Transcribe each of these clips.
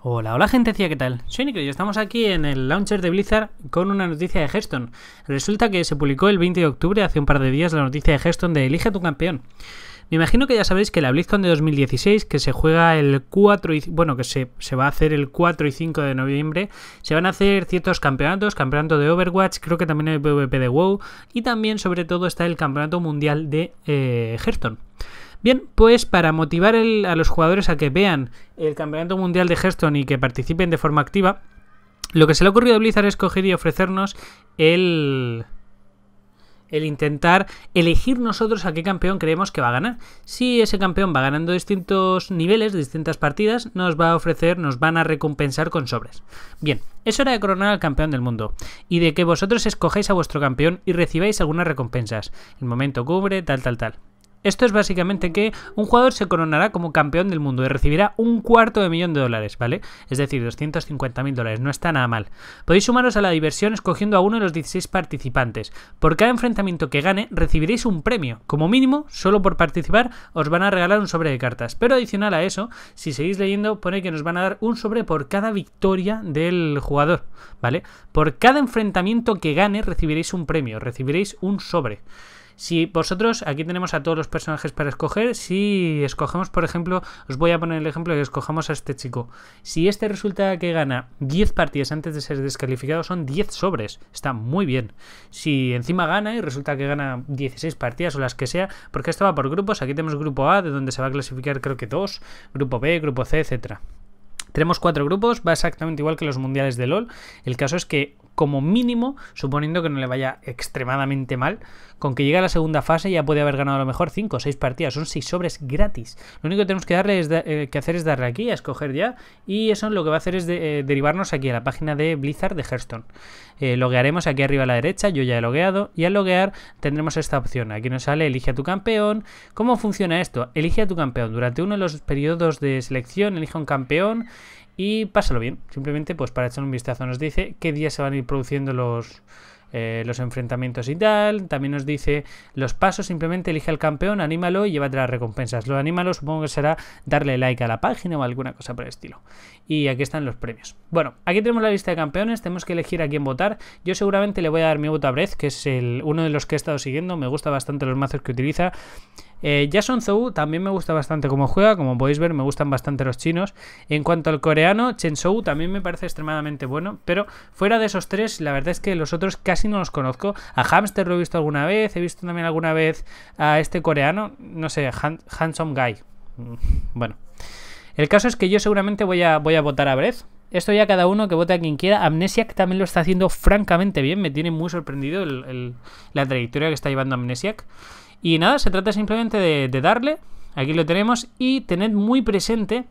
Hola, hola gente, ¿qué tal? Soy Nico y estamos aquí en el launcher de Blizzard con una noticia de Hearthstone. Resulta que se publicó el 20 de octubre, hace un par de días, la noticia de Hearthstone de Elige a tu campeón. Me imagino que ya sabéis que la Blizzard de 2016, que se juega el 4 y, bueno, que se, se, va a hacer el 4 y 5 de noviembre, se van a hacer ciertos campeonatos, campeonato de Overwatch, creo que también el PvP de WoW, y también sobre todo está el campeonato mundial de eh, Hearthstone. Bien, pues para motivar a los jugadores a que vean el Campeonato Mundial de Hearthstone y que participen de forma activa, lo que se le ha ocurrido a Blizzard es coger y ofrecernos el el intentar elegir nosotros a qué campeón creemos que va a ganar. Si ese campeón va ganando distintos niveles, distintas partidas, nos va a ofrecer, nos van a recompensar con sobres. Bien, es hora de coronar al campeón del mundo y de que vosotros escogéis a vuestro campeón y recibáis algunas recompensas. El momento cubre, tal, tal, tal. Esto es básicamente que un jugador se coronará como campeón del mundo y recibirá un cuarto de millón de dólares, ¿vale? Es decir, 250.000 mil dólares, no está nada mal. Podéis sumaros a la diversión escogiendo a uno de los 16 participantes. Por cada enfrentamiento que gane, recibiréis un premio. Como mínimo, solo por participar, os van a regalar un sobre de cartas. Pero adicional a eso, si seguís leyendo, pone que nos van a dar un sobre por cada victoria del jugador, ¿vale? Por cada enfrentamiento que gane, recibiréis un premio, recibiréis un sobre. Si vosotros, aquí tenemos a todos los personajes para escoger, si escogemos, por ejemplo, os voy a poner el ejemplo de que escojamos a este chico. Si este resulta que gana 10 partidas antes de ser descalificado, son 10 sobres, está muy bien. Si encima gana y resulta que gana 16 partidas o las que sea, porque esto va por grupos, aquí tenemos grupo A, de donde se va a clasificar creo que 2, grupo B, grupo C, etcétera. Tenemos cuatro grupos, va exactamente igual que los mundiales de LOL. El caso es que como mínimo, suponiendo que no le vaya extremadamente mal, con que llega a la segunda fase ya puede haber ganado a lo mejor 5 o 6 partidas, son 6 sobres gratis. Lo único que tenemos que, eh, que hacer es darle aquí, a escoger ya, y eso lo que va a hacer es eh, derivarnos aquí a la página de Blizzard de Hearthstone. Eh, loguearemos aquí arriba a la derecha, yo ya he logueado, y al loguear tendremos esta opción. Aquí nos sale elige a tu campeón. ¿Cómo funciona esto? Elige a tu campeón. Durante uno de los periodos de selección, elige un campeón y pásalo bien. Simplemente, pues para echar un vistazo, nos dice qué días se van a ir produciendo los, eh, los enfrentamientos y tal. También nos dice los pasos, simplemente elige al campeón, anímalo y llévate las recompensas. Lo anímalo supongo que será darle like a la página o alguna cosa por el estilo. Y aquí están los premios. Bueno, aquí tenemos la lista de campeones, tenemos que elegir a quién votar. Yo seguramente le voy a dar mi voto a Brez, que es el, uno de los que he estado siguiendo, me gusta bastante los mazos que utiliza. Jason eh, Zou también me gusta bastante cómo juega, como podéis ver me gustan bastante los chinos. En cuanto al coreano, Chen también me parece extremadamente bueno, pero fuera de esos tres, la verdad es que los otros casi no los conozco. A Hamster lo he visto alguna vez, he visto también alguna vez a este coreano, no sé, Handsome Guy. Mm, bueno. El caso es que yo seguramente voy a, votar a Brez, esto ya cada uno que vote a quien quiera. Amnesiac también lo está haciendo francamente bien. Me tiene muy sorprendido la trayectoria que está llevando Amnesiac. Y nada, se trata simplemente de, darle, aquí lo tenemos, y tened muy presente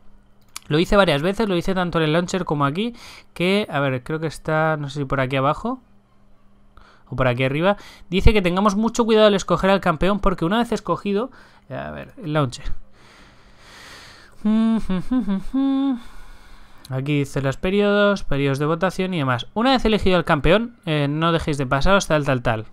lo hice varias veces, lo hice tanto en el launcher como aquí, que, a ver, creo que está, no sé si por aquí abajo o por aquí arriba, dice que tengamos mucho cuidado al escoger al campeón porque una vez escogido, a ver, el launcher. Aquí dice los periodos, periodos de votación y demás. Una vez elegido el campeón, eh, no dejéis de pasaros tal, tal, tal.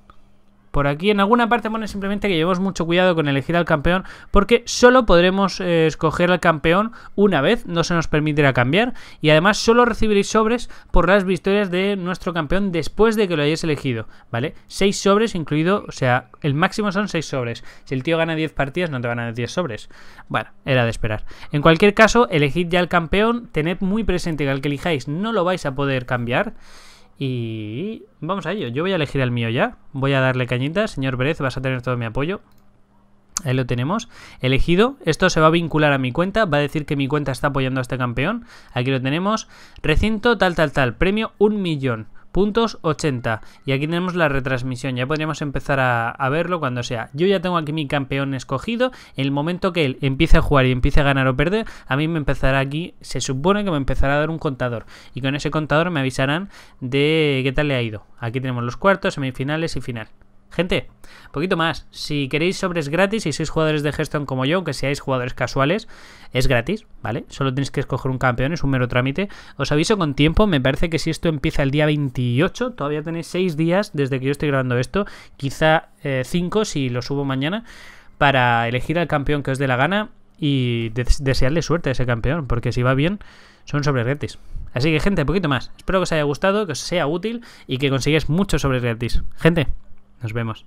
Por aquí en alguna parte pone simplemente que llevemos mucho cuidado con elegir al campeón porque solo podremos eh, escoger al campeón una vez, no se nos permitirá cambiar y además solo recibiréis sobres por las victorias de nuestro campeón después de que lo hayáis elegido, ¿vale? Seis sobres incluido, o sea, el máximo son seis sobres. Si el tío gana 10 partidas no te van a dar 10 sobres. Bueno, era de esperar. En cualquier caso, elegid ya al campeón, tened muy presente que al que elijáis no lo vais a poder cambiar y vamos a ello. Yo voy a elegir el mío ya. Voy a darle cañita. Señor Pérez, vas a tener todo mi apoyo. Ahí lo tenemos. Elegido. Esto se va a vincular a mi cuenta. Va a decir que mi cuenta está apoyando a este campeón. Aquí lo tenemos. Recinto, tal, tal, tal. Premio un millón puntos 80. Y aquí tenemos la retransmisión, ya podríamos empezar a, a, verlo cuando sea. Yo ya tengo aquí mi campeón escogido, el momento que él empiece a jugar y empiece a ganar o perder, a mí me empezará aquí, se supone que me empezará a dar un contador. Y con ese contador me avisarán de qué tal le ha ido. Aquí tenemos los cuartos, semifinales y final. Gente, poquito más. Si queréis sobres gratis y sois jugadores de gestión como yo, aunque seáis jugadores casuales, es gratis, ¿vale? Solo tenéis que escoger un campeón, es un mero trámite. Os aviso con tiempo, me parece que si esto empieza el día 28, todavía tenéis 6 días desde que yo estoy grabando esto, quizá 5 eh, si lo subo mañana, para elegir al campeón que os dé la gana y desearle suerte a ese campeón, porque si va bien, son sobres gratis. Así que gente, poquito más. Espero que os haya gustado, que os sea útil y que consigáis muchos sobres gratis. Gente, nos vemos.